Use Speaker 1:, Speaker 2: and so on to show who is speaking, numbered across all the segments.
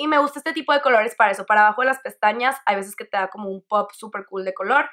Speaker 1: Y me gusta este tipo de colores para eso. Para abajo de las pestañas hay veces que te da como un pop súper cool de color.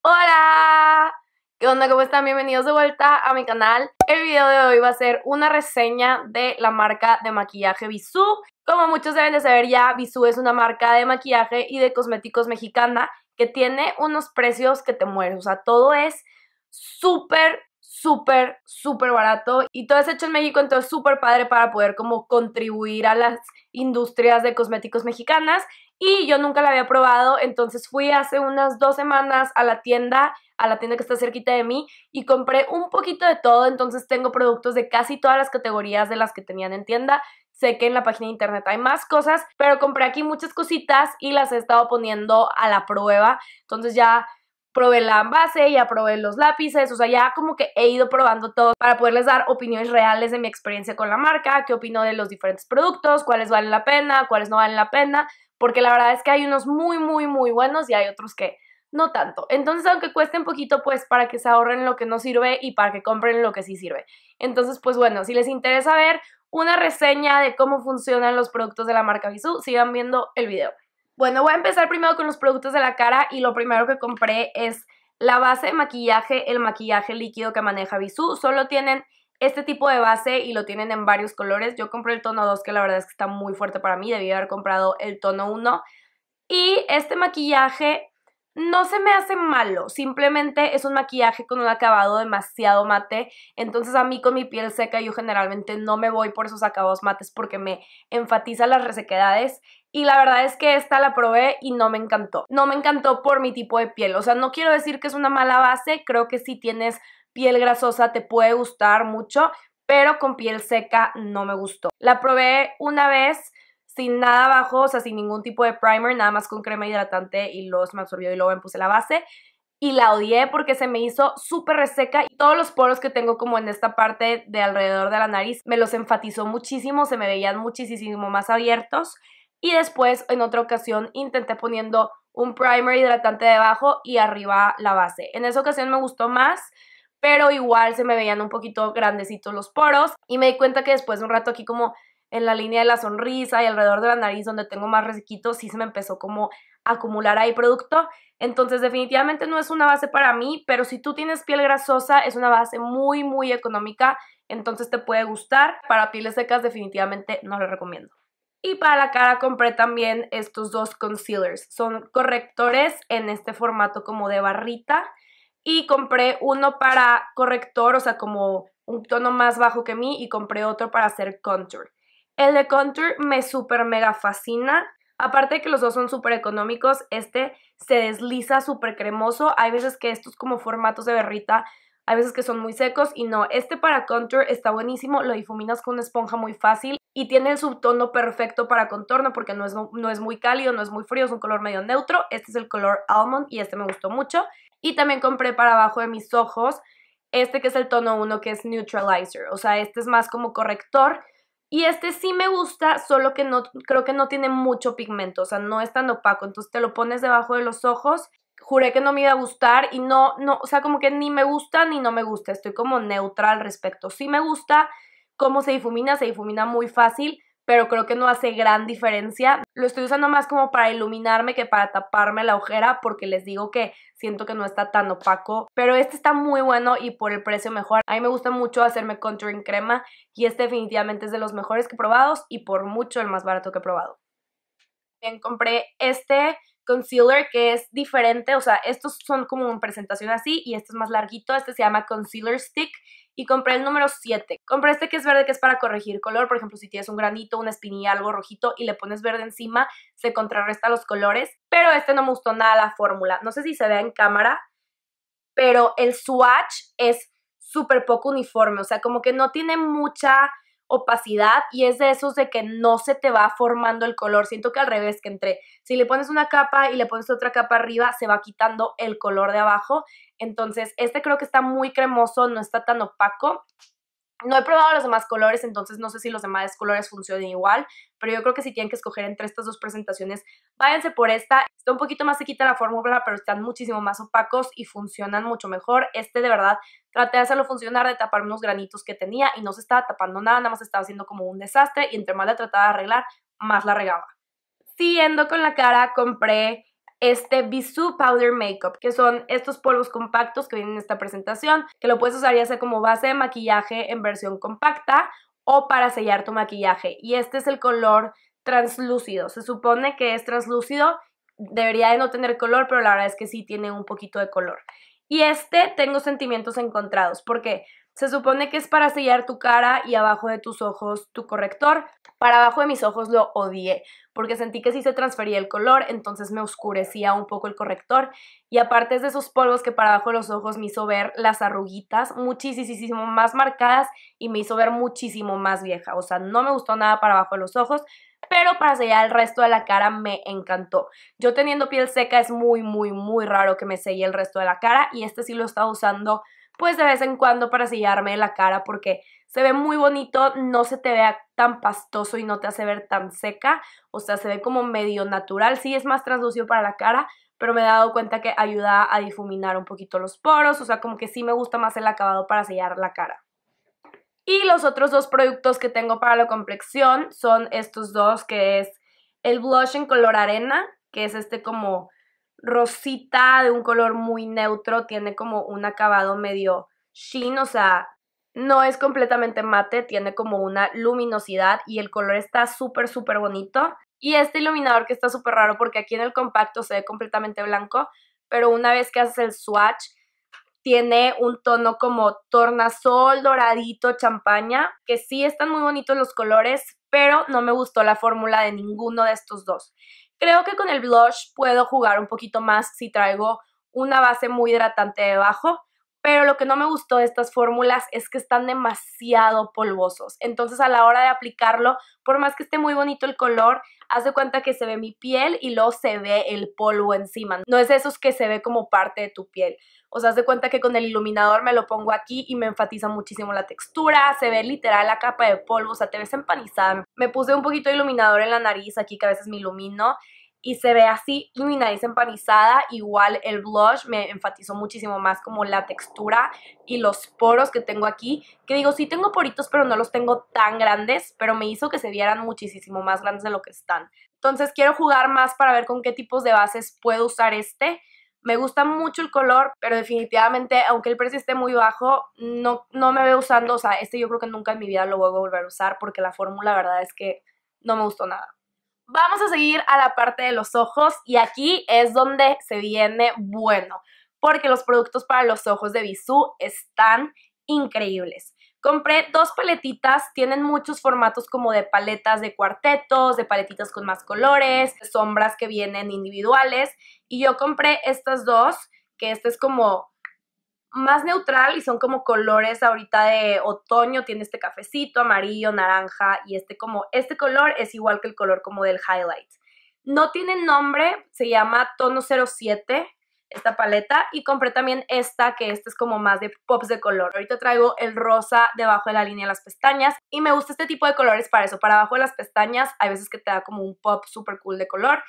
Speaker 1: ¡Hola! ¿Qué onda? ¿Cómo están? Bienvenidos de vuelta a mi canal. El video de hoy va a ser una reseña de la marca de maquillaje Bisú. Como muchos deben de saber ya, Bisú es una marca de maquillaje y de cosméticos mexicana que tiene unos precios que te mueren. O sea, todo es súper súper, súper barato y todo es hecho en México, entonces súper padre para poder como contribuir a las industrias de cosméticos mexicanas y yo nunca la había probado, entonces fui hace unas dos semanas a la tienda, a la tienda que está cerquita de mí y compré un poquito de todo, entonces tengo productos de casi todas las categorías de las que tenían en tienda. Sé que en la página de internet hay más cosas, pero compré aquí muchas cositas y las he estado poniendo a la prueba, entonces ya probé la base, ya probé los lápices, o sea, ya como que he ido probando todo para poderles dar opiniones reales de mi experiencia con la marca, qué opino de los diferentes productos, cuáles valen la pena, cuáles no valen la pena, porque la verdad es que hay unos muy, muy, muy buenos y hay otros que no tanto. Entonces, aunque cueste un poquito, pues para que se ahorren lo que no sirve y para que compren lo que sí sirve. Entonces, pues bueno, si les interesa ver una reseña de cómo funcionan los productos de la marca Bisú, sigan viendo el video. Bueno, voy a empezar primero con los productos de la cara y lo primero que compré es la base de maquillaje, el maquillaje líquido que maneja Bisú. Solo tienen este tipo de base y lo tienen en varios colores. Yo compré el tono 2 que la verdad es que está muy fuerte para mí, debí haber comprado el tono 1. Y este maquillaje no se me hace malo, simplemente es un maquillaje con un acabado demasiado mate, entonces a mí con mi piel seca yo generalmente no me voy por esos acabados mates porque me enfatiza las resequedades y la verdad es que esta la probé y no me encantó. No me encantó por mi tipo de piel, o sea, no quiero decir que es una mala base, creo que si tienes piel grasosa te puede gustar mucho, pero con piel seca no me gustó. La probé una vez sin nada abajo, o sea, sin ningún tipo de primer, nada más con crema hidratante y los me absorbió y luego me puse la base. Y la odié porque se me hizo súper reseca y todos los poros que tengo como en esta parte de alrededor de la nariz me los enfatizó muchísimo, se me veían muchísimo más abiertos y después, en otra ocasión, intenté poniendo un primer hidratante debajo y arriba la base. En esa ocasión me gustó más, pero igual se me veían un poquito grandecitos los poros. Y me di cuenta que después de un rato aquí como en la línea de la sonrisa y alrededor de la nariz donde tengo más resequito, sí se me empezó como a acumular ahí producto. Entonces definitivamente no es una base para mí, pero si tú tienes piel grasosa es una base muy muy económica, entonces te puede gustar. Para pieles secas definitivamente no lo recomiendo. Y para la cara compré también estos dos concealers. Son correctores en este formato como de barrita. Y compré uno para corrector, o sea, como un tono más bajo que mí. Y compré otro para hacer contour. El de contour me súper mega fascina. Aparte de que los dos son súper económicos, este se desliza súper cremoso. Hay veces que estos como formatos de berrita hay veces que son muy secos y no, este para contour está buenísimo, lo difuminas con una esponja muy fácil y tiene el subtono perfecto para contorno porque no es, no es muy cálido, no es muy frío, es un color medio neutro. Este es el color almond y este me gustó mucho. Y también compré para abajo de mis ojos este que es el tono 1 que es neutralizer, o sea, este es más como corrector. Y este sí me gusta, solo que no creo que no tiene mucho pigmento, o sea, no es tan opaco. Entonces te lo pones debajo de los ojos juré que no me iba a gustar y no, no, o sea, como que ni me gusta ni no me gusta, estoy como neutral al respecto. Sí me gusta cómo se difumina, se difumina muy fácil, pero creo que no hace gran diferencia. Lo estoy usando más como para iluminarme que para taparme la ojera porque les digo que siento que no está tan opaco, pero este está muy bueno y por el precio mejor. A mí me gusta mucho hacerme contouring crema y este definitivamente es de los mejores que he probado y por mucho el más barato que he probado. Bien, compré este concealer que es diferente, o sea, estos son como en presentación así y este es más larguito, este se llama Concealer Stick y compré el número 7. Compré este que es verde que es para corregir color, por ejemplo, si tienes un granito, una espinilla, algo rojito y le pones verde encima, se contrarresta los colores, pero este no me gustó nada la fórmula. No sé si se ve en cámara, pero el swatch es súper poco uniforme, o sea, como que no tiene mucha opacidad y es de esos de que no se te va formando el color. Siento que al revés que entre, si le pones una capa y le pones otra capa arriba, se va quitando el color de abajo. Entonces, este creo que está muy cremoso, no está tan opaco no he probado los demás colores, entonces no sé si los demás colores funcionen igual, pero yo creo que si tienen que escoger entre estas dos presentaciones, váyanse por esta. Está un poquito más sequita la fórmula, pero están muchísimo más opacos y funcionan mucho mejor. Este de verdad traté de hacerlo funcionar, de tapar unos granitos que tenía y no se estaba tapando nada, nada más estaba haciendo como un desastre y entre más la trataba de arreglar, más la regaba. Siguiendo con la cara, compré este Bisu Powder Makeup, que son estos polvos compactos que vienen en esta presentación, que lo puedes usar ya sea como base de maquillaje en versión compacta o para sellar tu maquillaje. Y este es el color translúcido. Se supone que es translúcido, debería de no tener color, pero la verdad es que sí tiene un poquito de color. Y este tengo sentimientos encontrados, porque se supone que es para sellar tu cara y abajo de tus ojos tu corrector, para abajo de mis ojos lo odié, porque sentí que sí se transfería el color, entonces me oscurecía un poco el corrector. Y aparte es de esos polvos que para abajo de los ojos me hizo ver las arruguitas muchísimo más marcadas y me hizo ver muchísimo más vieja. O sea, no me gustó nada para abajo de los ojos, pero para sellar el resto de la cara me encantó. Yo teniendo piel seca es muy, muy, muy raro que me selle el resto de la cara y este sí lo he usando pues de vez en cuando para sellarme la cara porque se ve muy bonito, no se te vea tan pastoso y no te hace ver tan seca, o sea, se ve como medio natural, sí es más translúcido para la cara, pero me he dado cuenta que ayuda a difuminar un poquito los poros, o sea, como que sí me gusta más el acabado para sellar la cara. Y los otros dos productos que tengo para la complexión son estos dos, que es el blush en color arena, que es este como rosita de un color muy neutro, tiene como un acabado medio sheen, o sea, no es completamente mate, tiene como una luminosidad y el color está súper, súper bonito. Y este iluminador que está súper raro porque aquí en el compacto se ve completamente blanco, pero una vez que haces el swatch tiene un tono como tornasol, doradito, champaña, que sí están muy bonitos los colores, pero no me gustó la fórmula de ninguno de estos dos. Creo que con el blush puedo jugar un poquito más si traigo una base muy hidratante debajo, pero lo que no me gustó de estas fórmulas es que están demasiado polvosos. Entonces a la hora de aplicarlo, por más que esté muy bonito el color, haz de cuenta que se ve mi piel y luego se ve el polvo encima. No es de esos que se ve como parte de tu piel. O sea, haz de cuenta que con el iluminador me lo pongo aquí y me enfatiza muchísimo la textura, se ve literal la capa de polvo, o sea, te ves empanizada. Me puse un poquito de iluminador en la nariz aquí que a veces me ilumino y se ve así y mi nariz empanizada, igual el blush me enfatizó muchísimo más como la textura y los poros que tengo aquí, que digo, sí tengo poritos pero no los tengo tan grandes, pero me hizo que se vieran muchísimo más grandes de lo que están. Entonces quiero jugar más para ver con qué tipos de bases puedo usar este me gusta mucho el color, pero definitivamente, aunque el precio esté muy bajo, no, no me veo usando. O sea, este yo creo que nunca en mi vida lo voy a volver a usar porque la fórmula, la verdad, es que no me gustó nada. Vamos a seguir a la parte de los ojos y aquí es donde se viene bueno, porque los productos para los ojos de Bisú están increíbles. Compré dos paletitas, tienen muchos formatos como de paletas de cuartetos, de paletitas con más colores, sombras que vienen individuales. Y yo compré estas dos, que este es como más neutral y son como colores ahorita de otoño, tiene este cafecito, amarillo, naranja y este como, este color es igual que el color como del highlight. No tiene nombre, se llama tono 07 esta paleta y compré también esta que esta es como más de pops de color. Ahorita traigo el rosa debajo de la línea de las pestañas y me gusta este tipo de colores para eso, para abajo de las pestañas hay veces que te da como un pop super cool de color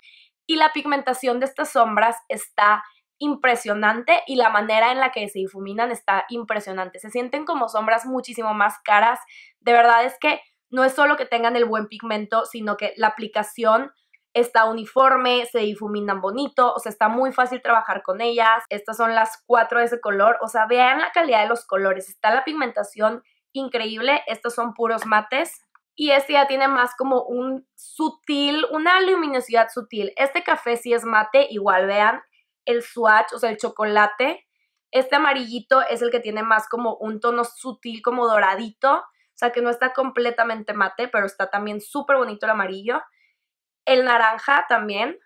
Speaker 1: y la pigmentación de estas sombras está impresionante y la manera en la que se difuminan está impresionante. Se sienten como sombras muchísimo más caras. De verdad es que no es solo que tengan el buen pigmento, sino que la aplicación está uniforme, se difuminan bonito, o sea, está muy fácil trabajar con ellas. Estas son las cuatro de ese color, o sea, vean la calidad de los colores, está la pigmentación increíble, estos son puros mates. Y este ya tiene más como un sutil, una luminosidad sutil. Este café sí es mate, igual vean el swatch, o sea, el chocolate. Este amarillito es el que tiene más como un tono sutil, como doradito. O sea, que no está completamente mate, pero está también súper bonito el amarillo. El naranja también.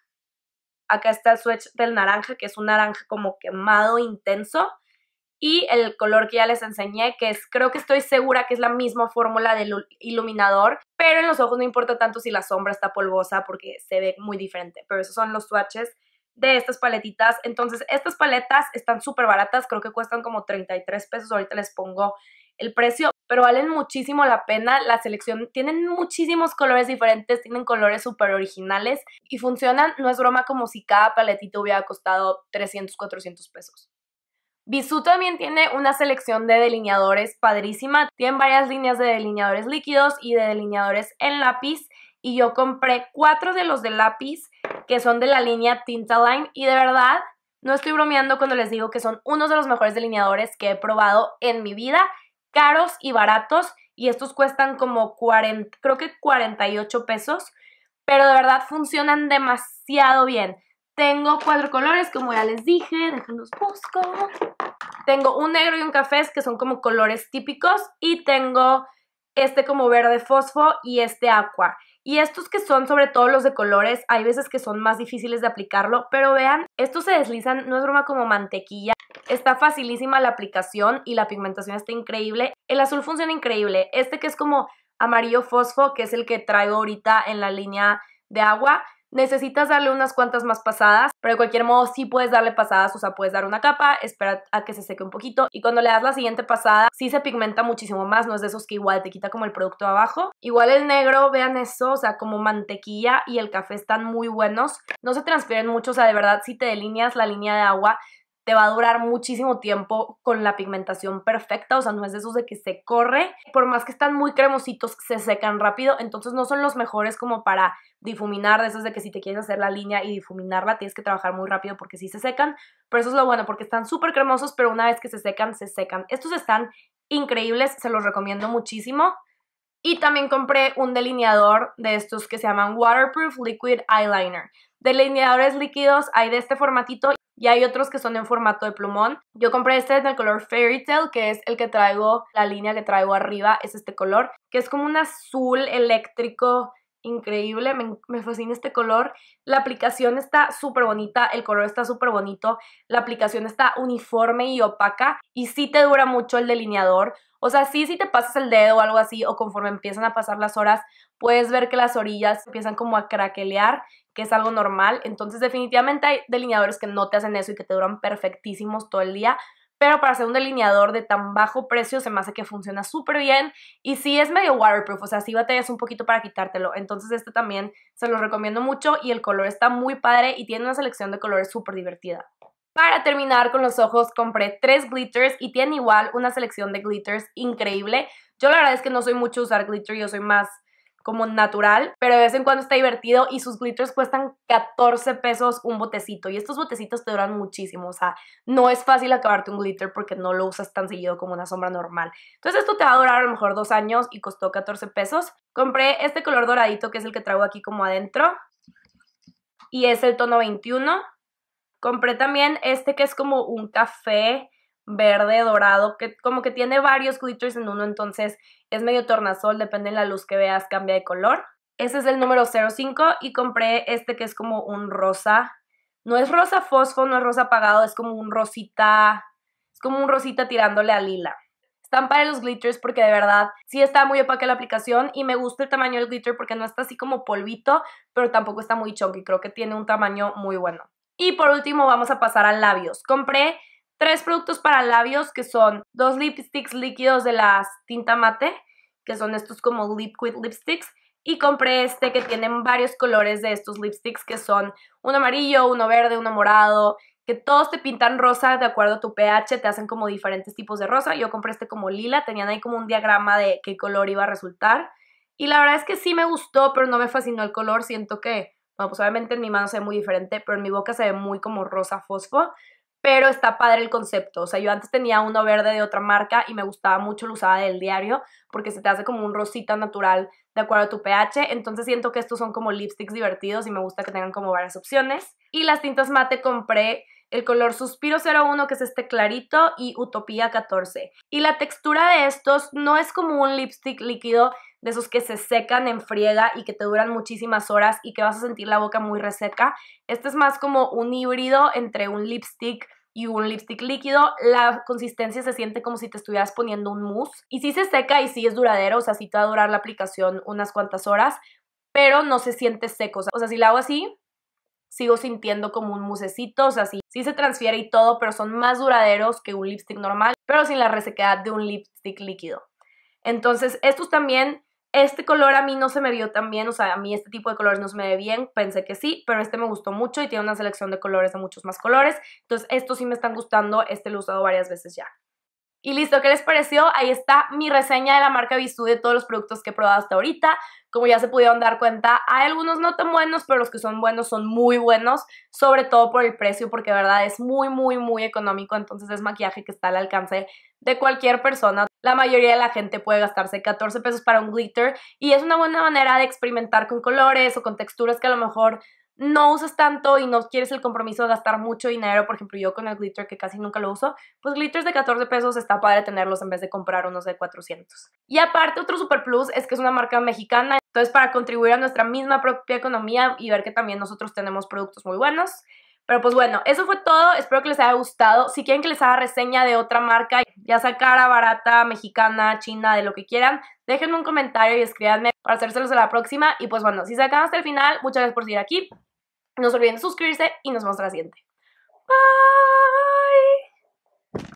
Speaker 1: Acá está el swatch del naranja, que es un naranja como quemado intenso. Y el color que ya les enseñé, que es, creo que estoy segura que es la misma fórmula del iluminador, pero en los ojos no importa tanto si la sombra está polvosa porque se ve muy diferente. Pero esos son los swatches de estas paletitas. Entonces, estas paletas están súper baratas, creo que cuestan como 33 pesos. Ahorita les pongo el precio, pero valen muchísimo la pena la selección. Tienen muchísimos colores diferentes, tienen colores súper originales y funcionan, no es broma, como si cada paletito hubiera costado 300, 400 pesos. Bisú también tiene una selección de delineadores padrísima. Tienen varias líneas de delineadores líquidos y de delineadores en lápiz. Y yo compré cuatro de los de lápiz que son de la línea Tinta line Y de verdad, no estoy bromeando cuando les digo que son unos de los mejores delineadores que he probado en mi vida caros y baratos y estos cuestan como 40, creo que 48 pesos, pero de verdad funcionan demasiado bien. Tengo cuatro colores, como ya les dije, los busco. Tengo un negro y un café, que son como colores típicos, y tengo este como verde fosfo y este agua. Y estos que son sobre todo los de colores, hay veces que son más difíciles de aplicarlo, pero vean, estos se deslizan, no es broma como mantequilla. Está facilísima la aplicación y la pigmentación está increíble. El azul funciona increíble. Este que es como amarillo fosfo, que es el que traigo ahorita en la línea de agua, Necesitas darle unas cuantas más pasadas, pero de cualquier modo sí puedes darle pasadas, o sea, puedes dar una capa, espera a que se seque un poquito y cuando le das la siguiente pasada sí se pigmenta muchísimo más, no es de esos que igual te quita como el producto abajo. Igual el negro, vean eso, o sea, como mantequilla y el café están muy buenos, no se transfieren mucho, o sea, de verdad si te delineas la línea de agua, te va a durar muchísimo tiempo con la pigmentación perfecta, o sea, no es de esos de que se corre, por más que están muy cremositos, se secan rápido, entonces no son los mejores como para difuminar, de esos de que si te quieres hacer la línea y difuminarla, tienes que trabajar muy rápido porque sí se secan, pero eso es lo bueno, porque están súper cremosos, pero una vez que se secan, se secan. Estos están increíbles, se los recomiendo muchísimo. Y también compré un delineador de estos que se llaman Waterproof Liquid Eyeliner. Delineadores líquidos hay de este formatito y hay otros que son en formato de plumón. Yo compré este en el color Fairy Tale, que es el que traigo, la línea que traigo arriba es este color, que es como un azul eléctrico increíble, me, me, fascina este color. La aplicación está súper bonita, el color está súper bonito, la aplicación está uniforme y opaca y sí te dura mucho el delineador. O sea, sí, si te pasas el dedo o algo así, o conforme empiezan a pasar las horas, puedes ver que las orillas empiezan como a craquelear que es algo normal. Entonces definitivamente hay delineadores que no te hacen eso y que te duran perfectísimos todo el día. Pero para hacer un delineador de tan bajo precio se me hace que funciona súper bien. Y sí es medio waterproof, o sea, sí batallas un poquito para quitártelo. Entonces este también se lo recomiendo mucho y el color está muy padre y tiene una selección de colores súper divertida. Para terminar con los ojos compré tres glitters y tienen igual una selección de glitters increíble. Yo la verdad es que no soy mucho usar glitter, yo soy más como natural, pero de vez en cuando está divertido y sus glitters cuestan 14 pesos un botecito y estos botecitos te duran muchísimo, o sea, no es fácil acabarte un glitter porque no lo usas tan seguido como una sombra normal. Entonces esto te va a durar a lo mejor dos años y costó 14 pesos. Compré este color doradito que es el que traigo aquí como adentro y es el tono 21. Compré también este que es como un café verde, dorado, que como que tiene varios glitters en uno, entonces es medio tornasol, depende de la luz que veas, cambia de color. Ese es el número 05 y compré este que es como un rosa. No es rosa fosfo, no es rosa apagado, es como un rosita, es como un rosita tirándole a lila. Están para los glitters porque de verdad sí está muy opaca la aplicación y me gusta el tamaño del glitter porque no está así como polvito, pero tampoco está muy chunky, creo que tiene un tamaño muy bueno. Y por último vamos a pasar a labios. Compré tres productos para labios que son dos lipsticks líquidos de las tinta mate, que son estos como liquid lipsticks, y compré este que tienen varios colores de estos lipsticks que son uno amarillo, uno verde, uno morado, que todos te pintan rosa de acuerdo a tu pH, te hacen como diferentes tipos de rosa. Yo compré este como lila, tenían ahí como un diagrama de qué color iba a resultar. Y la verdad es que sí me gustó, pero no me fascinó el color. Siento que, bueno, pues obviamente en mi mano se ve muy diferente, pero en mi boca se ve muy como rosa fosfo pero está padre el concepto. O sea, yo antes tenía uno verde de otra marca y me gustaba mucho, lo usaba del diario porque se te hace como un rosita natural de acuerdo a tu pH. Entonces siento que estos son como lipsticks divertidos y me gusta que tengan como varias opciones. Y las tintas mate compré el color Suspiro 01, que es este clarito, y Utopía 14. Y la textura de estos no es como un lipstick líquido, de esos que se secan en friega y que te duran muchísimas horas y que vas a sentir la boca muy reseca. Este es más como un híbrido entre un lipstick y un lipstick líquido, la consistencia se siente como si te estuvieras poniendo un mousse. Y sí se seca y sí es duradero, o sea, sí te va a durar la aplicación unas cuantas horas, pero no se siente seco. O sea, si lo hago así, sigo sintiendo como un musecito, o sea, sí, sí se transfiere y todo, pero son más duraderos que un lipstick normal, pero sin la resequedad de un lipstick líquido. Entonces, estos también este color a mí no se me vio tan bien, o sea, a mí este tipo de colores no se me ve bien, pensé que sí, pero este me gustó mucho y tiene una selección de colores de muchos más colores. Entonces, estos sí me están gustando, este lo he usado varias veces ya. Y listo, ¿qué les pareció? Ahí está mi reseña de la marca Bisú de todos los productos que he probado hasta ahorita. Como ya se pudieron dar cuenta, hay algunos no tan buenos, pero los que son buenos son muy buenos, sobre todo por el precio, porque de verdad es muy, muy, muy económico. Entonces es maquillaje que está al alcance de cualquier persona. La mayoría de la gente puede gastarse 14 pesos para un glitter y es una buena manera de experimentar con colores o con texturas que a lo mejor no usas tanto y no quieres el compromiso de gastar mucho dinero, por ejemplo yo con el glitter que casi nunca lo uso, pues glitters de 14 pesos está padre tenerlos en vez de comprar unos de 400. Y aparte otro super plus es que es una marca mexicana, entonces para contribuir a nuestra misma propia economía y ver que también nosotros tenemos productos muy buenos. Pero pues bueno, eso fue todo. Espero que les haya gustado. Si quieren que les haga reseña de otra marca, ya sea cara, barata, mexicana, china, de lo que quieran, déjenme un comentario y escríbanme para hacérselos a la próxima. Y pues bueno, si se acaban hasta el final, muchas gracias por seguir aquí. No se olviden de suscribirse y nos vemos en la siguiente. Bye.